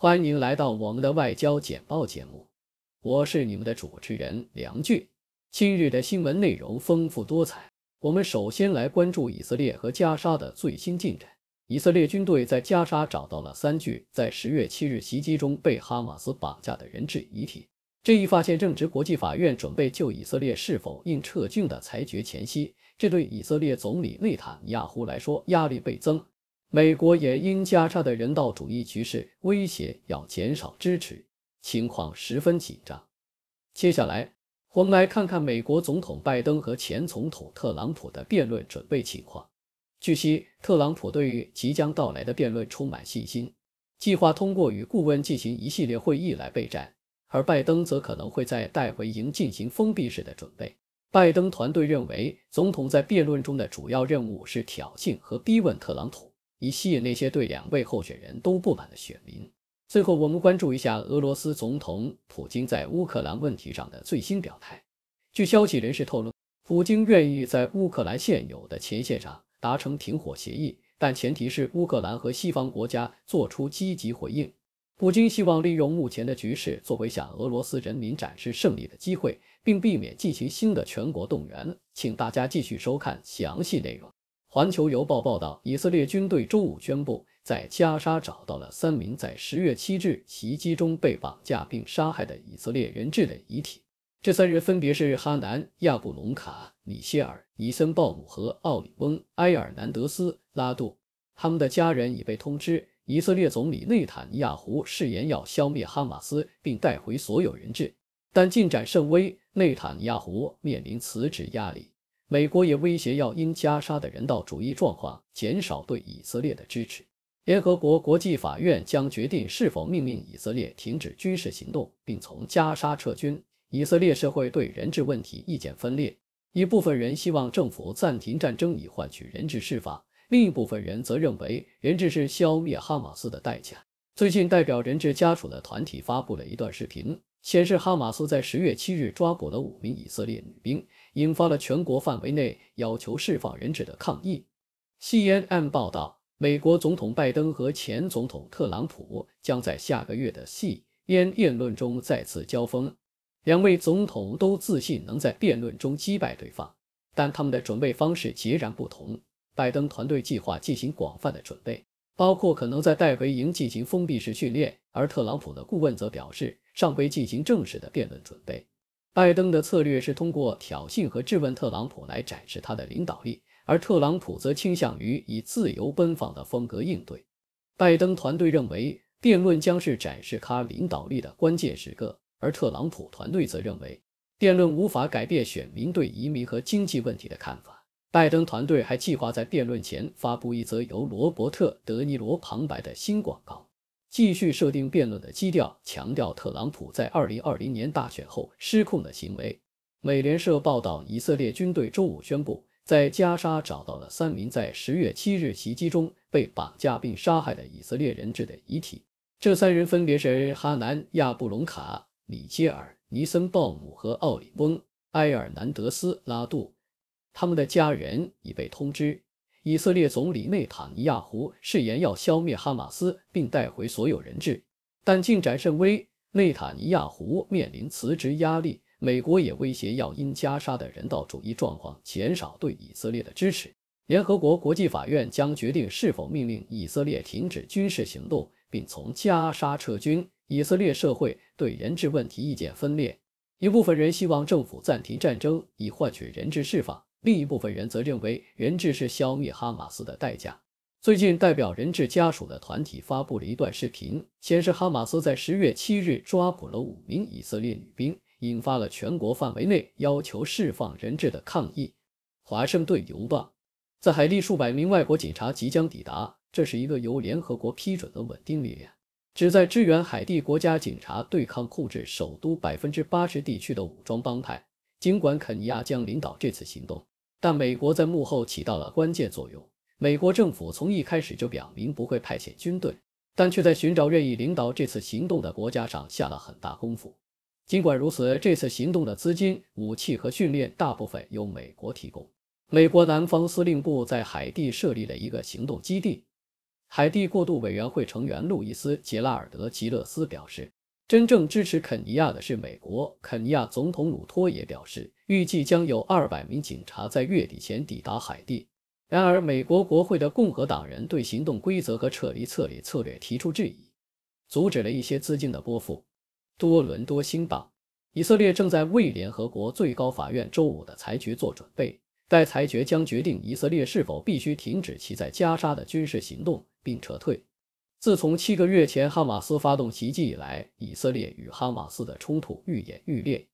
欢迎来到我们的外交简报节目，我是你们的主持人梁俊。今日的新闻内容丰富多彩，我们首先来关注以色列和加沙的最新进展。以色列军队在加沙找到了三具在十月七日袭击中被哈马斯绑架的人质遗体。这一发现正值国际法院准备就以色列是否应撤军的裁决前夕，这对以色列总理内塔尼亚胡来说压力倍增。美国也因加沙的人道主义局势威胁要减少支持，情况十分紧张。接下来，我们来看看美国总统拜登和前总统特朗普的辩论准备情况。据悉，特朗普对于即将到来的辩论充满信心，计划通过与顾问进行一系列会议来备战；而拜登则可能会在带回营进行封闭式的准备。拜登团队认为，总统在辩论中的主要任务是挑衅和逼问特朗普。以吸引那些对两位候选人都不满的选民。最后，我们关注一下俄罗斯总统普京在乌克兰问题上的最新表态。据消息人士透露，普京愿意在乌克兰现有的前线上达成停火协议，但前提是乌克兰和西方国家做出积极回应。普京希望利用目前的局势作为向俄罗斯人民展示胜利的机会，并避免进行新的全国动员。请大家继续收看详细内容。《环球邮报》报道，以色列军队周五宣布，在加沙找到了三名在十月七日袭击中被绑架并杀害的以色列人质的遗体。这三人分别是哈南、亚布隆卡、米歇尔、伊森鲍姆和奥里翁·埃尔南德斯拉杜。他们的家人已被通知。以色列总理内塔尼亚胡誓言要消灭哈马斯，并带回所有人质，但进展甚微，内塔尼亚胡面临辞职压力。美国也威胁要因加沙的人道主义状况减少对以色列的支持。联合国国际法院将决定是否命令以色列停止军事行动并从加沙撤军。以色列社会对人质问题意见分裂，一部分人希望政府暂停战争以换取人质释放，另一部分人则认为人质是消灭哈马斯的代价。最近，代表人质家属的团体发布了一段视频，显示哈马斯在十月七日抓捕了五名以色列女兵。引发了全国范围内要求释放人质的抗议。CNN 报道，美国总统拜登和前总统特朗普将在下个月的 CNN 辩论中再次交锋。两位总统都自信能在辩论中击败对方，但他们的准备方式截然不同。拜登团队计划进行广泛的准备，包括可能在戴维营进行封闭式训练，而特朗普的顾问则表示尚未进行正式的辩论准备。拜登的策略是通过挑衅和质问特朗普来展示他的领导力，而特朗普则倾向于以自由奔放的风格应对。拜登团队认为辩论将是展示他领导力的关键时刻，而特朗普团队则认为辩论无法改变选民对移民和经济问题的看法。拜登团队还计划在辩论前发布一则由罗伯特·德尼罗旁白的新广告。继续设定辩论的基调，强调特朗普在二零二零年大选后失控的行为。美联社报道，以色列军队周五宣布，在加沙找到了三名在十月七日袭击中被绑架并杀害的以色列人质的遗体。这三人分别是哈南·亚布隆卡、里杰尔·尼森·鲍姆和奥里翁·埃尔南德斯·拉杜。他们的家人已被通知。以色列总理内塔尼亚胡誓言要消灭哈马斯，并带回所有人质，但进展甚微。内塔尼亚胡面临辞职压力，美国也威胁要因加沙的人道主义状况减少对以色列的支持。联合国国际法院将决定是否命令以色列停止军事行动，并从加沙撤军。以色列社会对人质问题意见分裂，一部分人希望政府暂停战争，以换取人质释放。另一部分人则认为，人质是消灭哈马斯的代价。最近，代表人质家属的团体发布了一段视频，显示哈马斯在十月七日抓捕了五名以色列女兵，引发了全国范围内要求释放人质的抗议。华盛顿邮报，在海地数百名外国警察即将抵达，这是一个由联合国批准的稳定力量，旨在支援海地国家警察对抗控制首都百分之八十地区的武装帮派。尽管肯尼亚将领导这次行动。但美国在幕后起到了关键作用。美国政府从一开始就表明不会派遣军队，但却在寻找愿意领导这次行动的国家上下了很大功夫。尽管如此，这次行动的资金、武器和训练大部分由美国提供。美国南方司令部在海地设立了一个行动基地。海地过渡委员会成员路易斯·杰拉尔德·吉勒斯表示。真正支持肯尼亚的是美国。肯尼亚总统鲁托也表示，预计将有200名警察在月底前抵达海地。然而，美国国会的共和党人对行动规则和撤离策略策略提出质疑，阻止了一些资金的拨付。多伦多，新党。以色列正在为联合国最高法院周五的裁决做准备。该裁决将决定以色列是否必须停止其在加沙的军事行动并撤退。自从七个月前哈马斯发动袭击以来，以色列与哈马斯的冲突愈演愈烈。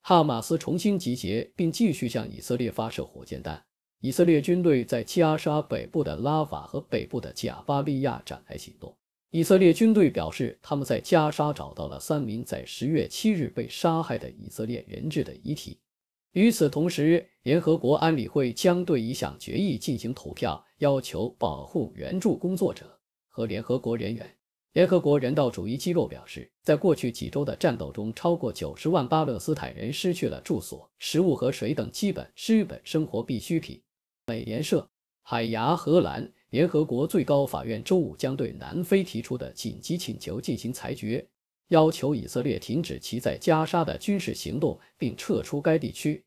哈马斯重新集结并继续向以色列发射火箭弹。以色列军队在加沙北部的拉法和北部的贾巴利亚展开行动。以色列军队表示，他们在加沙找到了三名在十月七日被杀害的以色列人质的遗体。与此同时，联合国安理会将对一项决议进行投票，要求保护援助工作者。和联合国人员，联合国人道主义机构表示，在过去几周的战斗中，超过九十万巴勒斯坦人失去了住所、食物和水等基本基本生活必需品。美联社、海牙、荷兰联合国最高法院周五将对南非提出的紧急请求进行裁决，要求以色列停止其在加沙的军事行动并撤出该地区。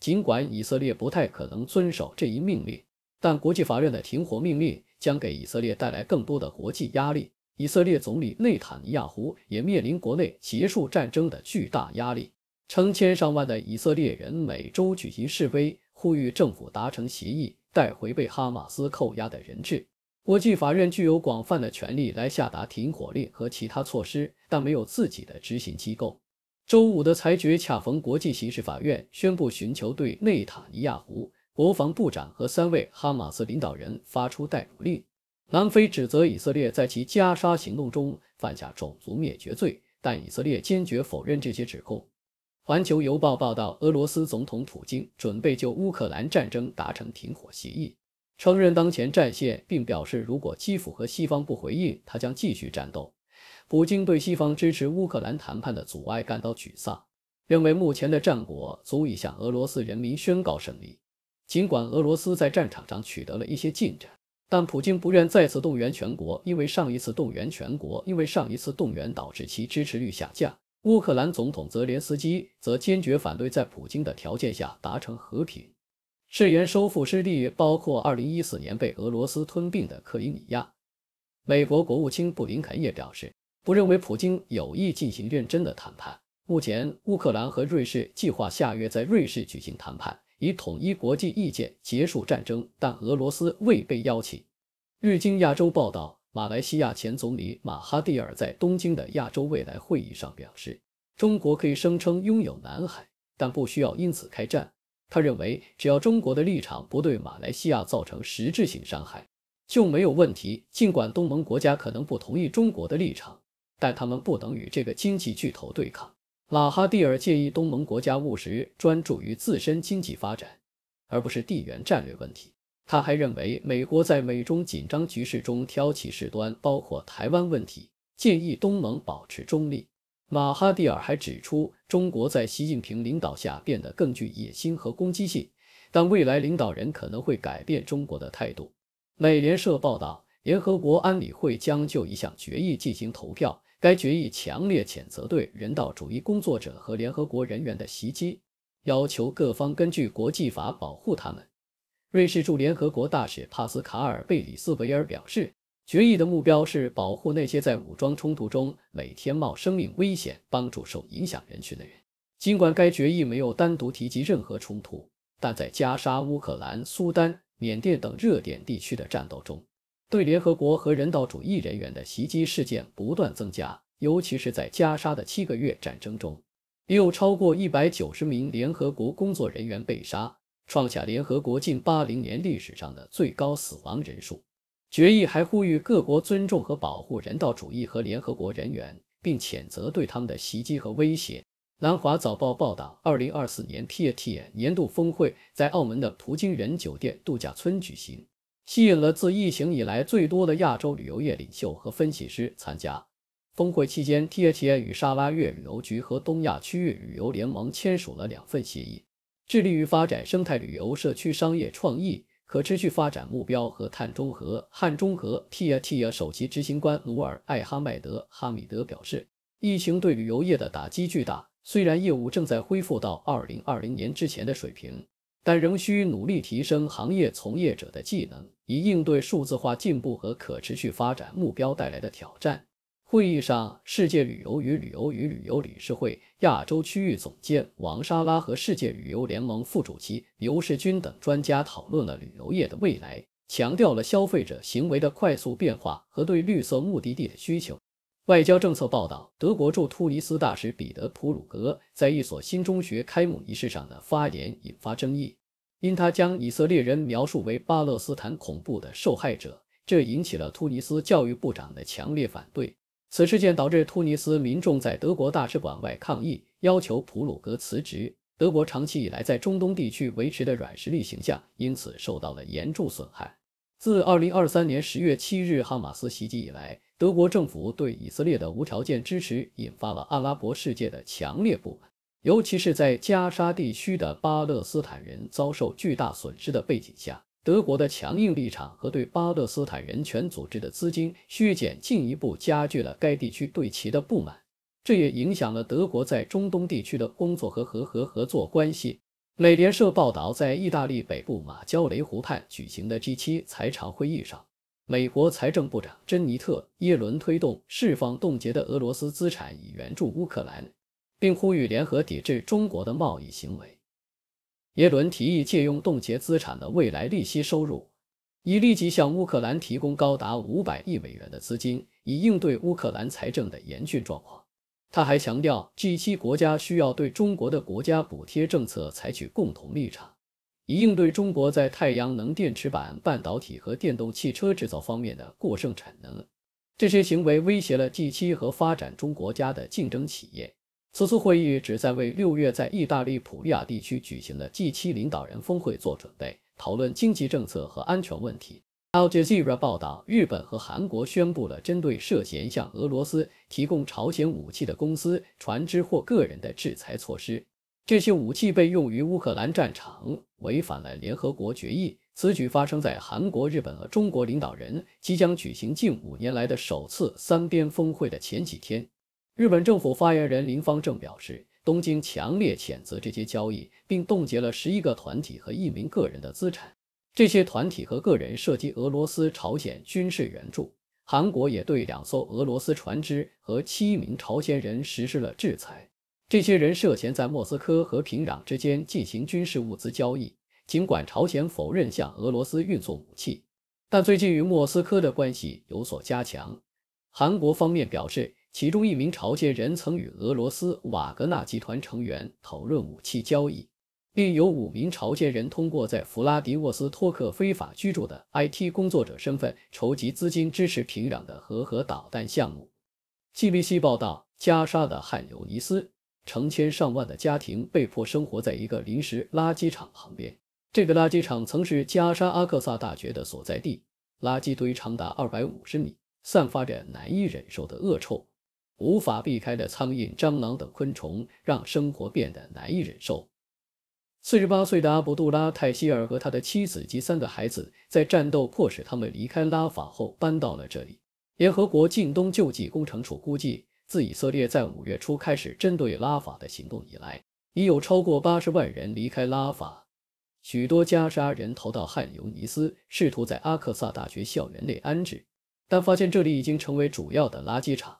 尽管以色列不太可能遵守这一命令，但国际法院的停火命令。将给以色列带来更多的国际压力。以色列总理内塔尼亚胡也面临国内结束战争的巨大压力。成千上万的以色列人每周举行示威，呼吁政府达成协议，带回被哈马斯扣押的人质。国际法院具有广泛的权利来下达停火令和其他措施，但没有自己的执行机构。周五的裁决恰逢国际刑事法院宣布寻求对内塔尼亚胡。国防部长和三位哈马斯领导人发出逮捕令。南非指责以色列在其加沙行动中犯下种族灭绝罪，但以色列坚决否认这些指控。环球邮报报道，俄罗斯总统普京准备就乌克兰战争达成停火协议，承认当前战线，并表示如果基辅和西方不回应，他将继续战斗。普京对西方支持乌克兰谈判的阻碍感到沮丧，认为目前的战果足以向俄罗斯人民宣告胜利。尽管俄罗斯在战场上取得了一些进展，但普京不愿再次动员全国，因为上一次动员全国，因为上一次动员导致其支持率下降。乌克兰总统泽连斯基则坚决反对在普京的条件下达成和平，誓言收复失地，包括2014年被俄罗斯吞并的克里米亚。美国国务卿布林肯也表示，不认为普京有意进行认真的谈判。目前，乌克兰和瑞士计划下月在瑞士举行谈判。以统一国际意见结束战争，但俄罗斯未被邀请。日经亚洲报道，马来西亚前总理马哈蒂尔在东京的亚洲未来会议上表示，中国可以声称拥有南海，但不需要因此开战。他认为，只要中国的立场不对马来西亚造成实质性伤害，就没有问题。尽管东盟国家可能不同意中国的立场，但他们不能与这个经济巨头对抗。马哈蒂尔建议东盟国家务实，专注于自身经济发展，而不是地缘战略问题。他还认为，美国在美中紧张局势中挑起事端，包括台湾问题，建议东盟保持中立。马哈蒂尔还指出，中国在习近平领导下变得更具野心和攻击性，但未来领导人可能会改变中国的态度。美联社报道，联合国安理会将就一项决议进行投票。该决议强烈谴责对人道主义工作者和联合国人员的袭击，要求各方根据国际法保护他们。瑞士驻联合国大使帕斯卡尔·贝里斯维尔表示，决议的目标是保护那些在武装冲突中每天冒生命危险帮助受影响人群的人。尽管该决议没有单独提及任何冲突，但在加沙、乌克兰、苏丹、缅甸等热点地区的战斗中。对联合国和人道主义人员的袭击事件不断增加，尤其是在加沙的七个月战争中，也有超过一百九十名联合国工作人员被杀，创下联合国近八零年历史上的最高死亡人数。决议还呼吁各国尊重和保护人道主义和联合国人员，并谴责对他们的袭击和威胁。《南华早报》报道，二零二四年 p t 年度峰会在澳门的葡京人酒店度假村举行。吸引了自疫情以来最多的亚洲旅游业领袖和分析师参加峰会期间，TATI 与沙拉越旅游局和东亚区域旅游联盟签署了两份协议，致力于发展生态旅游、社区商业创意、可持续发展目标和碳中和。汉 TATI 首席执行官努尔艾哈迈德哈米德表示，疫情对旅游业的打击巨大，虽然业务正在恢复到2020年之前的水平。但仍需努力提升行业从业者的技能，以应对数字化进步和可持续发展目标带来的挑战。会议上，世界旅游与旅游与旅游理事会亚洲区域总监王莎拉和世界旅游联盟副主席刘世军等专家讨论了旅游业的未来，强调了消费者行为的快速变化和对绿色目的地的需求。外交政策报道，德国驻突尼斯大使彼得普鲁格在一所新中学开幕仪式上的发言引发争议，因他将以色列人描述为巴勒斯坦恐怖的受害者，这引起了突尼斯教育部长的强烈反对。此事件导致突尼斯民众在德国大使馆外抗议，要求普鲁格辞职。德国长期以来在中东地区维持的软实力形象因此受到了严重损害。自2023年10月7日哈马斯袭击以来，德国政府对以色列的无条件支持引发了阿拉伯世界的强烈不满，尤其是在加沙地区的巴勒斯坦人遭受巨大损失的背景下，德国的强硬立场和对巴勒斯坦人权组织的资金削减进一步加剧了该地区对其的不满。这也影响了德国在中东地区的工作和和和合作关系。美联社报道，在意大利北部马焦雷湖畔举行的 G7 财长会议上。美国财政部长珍妮特·耶伦推动释放冻结的俄罗斯资产以援助乌克兰，并呼吁联合抵制中国的贸易行为。耶伦提议借用冻结资产的未来利息收入，以立即向乌克兰提供高达五百亿美元的资金，以应对乌克兰财政的严峻状况。他还强调，G7 国家需要对中国的国家补贴政策采取共同立场。以应对中国在太阳能电池板、半导体和电动汽车制造方面的过剩产能，这些行为威胁了 G7 和发展中国家的竞争企业。此次会议旨在为六月在意大利普利亚地区举行的 G7 领导人峰会做准备，讨论经济政策和安全问题。Al Jazeera 报道，日本和韩国宣布了针对涉嫌向俄罗斯提供朝鲜武器的公司、船只或个人的制裁措施。这些武器被用于乌克兰战场，违反了联合国决议。此举发生在韩国、日本和中国领导人即将举行近五年来的首次三边峰会的前几天。日本政府发言人林方正表示，东京强烈谴责这些交易，并冻结了十一个团体和一名个人的资产。这些团体和个人涉及俄罗斯、朝鲜军事援助。韩国也对两艘俄罗斯船只和七名朝鲜人实施了制裁。这些人涉嫌在莫斯科和平壤之间进行军事物资交易。尽管朝鲜否认向俄罗斯运送武器，但最近与莫斯科的关系有所加强。韩国方面表示，其中一名朝鲜人曾与俄罗斯瓦格纳集团成员讨论武器交易，并有五名朝鲜人通过在弗拉迪沃斯托克非法居住的 IT 工作者身份筹集资金，支持平壤的核核导弹项目。BBC 报道，加沙的汉尤尼斯。成千上万的家庭被迫生活在一个临时垃圾场旁边。这个垃圾场曾是加沙阿克萨大学的所在地。垃圾堆长达二百五十米，散发着难以忍受的恶臭。无法避开的苍蝇、蟑螂等昆虫让生活变得难以忍受。四十八岁的阿卜杜拉·泰希尔和他的妻子及三个孩子在战斗迫使他们离开拉法后搬到了这里。联合国近东救济工程处估计。自以色列在五月初开始针对拉法的行动以来，已有超过八十万人离开拉法。许多加沙人逃到汉尤尼斯，试图在阿克萨大学校园内安置，但发现这里已经成为主要的垃圾场。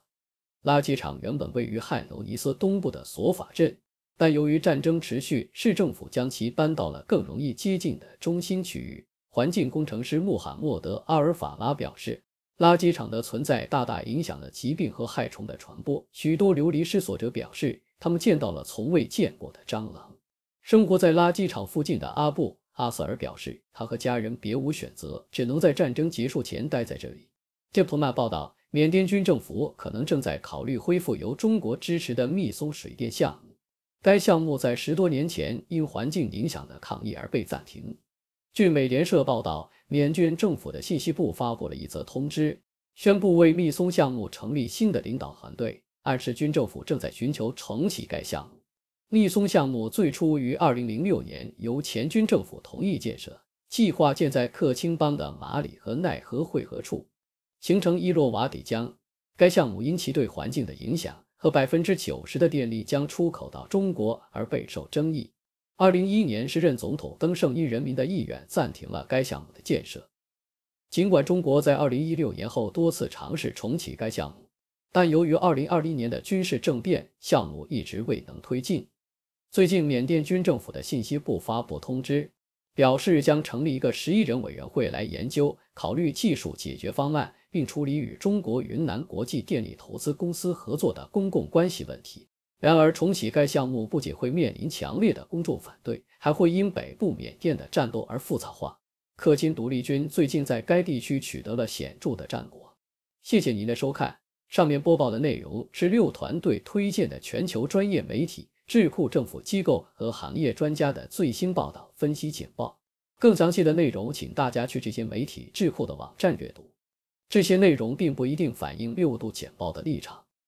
垃圾场原本位于汉尤尼斯东部的索法镇，但由于战争持续，市政府将其搬到了更容易接近的中心区域。环境工程师穆罕默德·阿尔法拉表示。垃圾场的存在大大影响了疾病和害虫的传播。许多流离失所者表示，他们见到了从未见过的蟑螂。生活在垃圾场附近的阿布·阿瑟尔表示，他和家人别无选择，只能在战争结束前待在这里。这普曼报道，缅甸军政府可能正在考虑恢复由中国支持的密松水电项目。该项目在十多年前因环境影响的抗议而被暂停。据美联社报道，缅甸政府的信息部发布了一则通知，宣布为密松项目成立新的领导团队，暗示军政府正在寻求重启该项目。密松项目最初于2006年由前军政府同意建设，计划建在克钦邦的马里和奈河汇合处，形成伊洛瓦底江。该项目因其对环境的影响和90%的电力将出口到中国而备受争议。二零一一年，时任总统登盛依人民的意愿暂停了该项目的建设。尽管中国在二零一六年后多次尝试重启该项目，但由于二零二零年的军事政变，项目一直未能推进。最近，缅甸军政府的信息部发布通知，表示将成立一个十一人委员会来研究、考虑技术解决方案，并处理与中国云南国际电力投资公司合作的公共关系问题。然而，重启该项目不仅会面临强烈的公众反对，还会因北部缅甸的战斗而复杂化。克钦独立军最近在该地区取得了显著的战果。谢谢您的收看。上面播报的内容是六团队推荐的全球专业媒体、智库、政府机构和行业专家的最新报道、分析简报。更详细的内容，请大家去这些媒体、智库的网站阅读。这些内容并不一定反映六度简报的立场。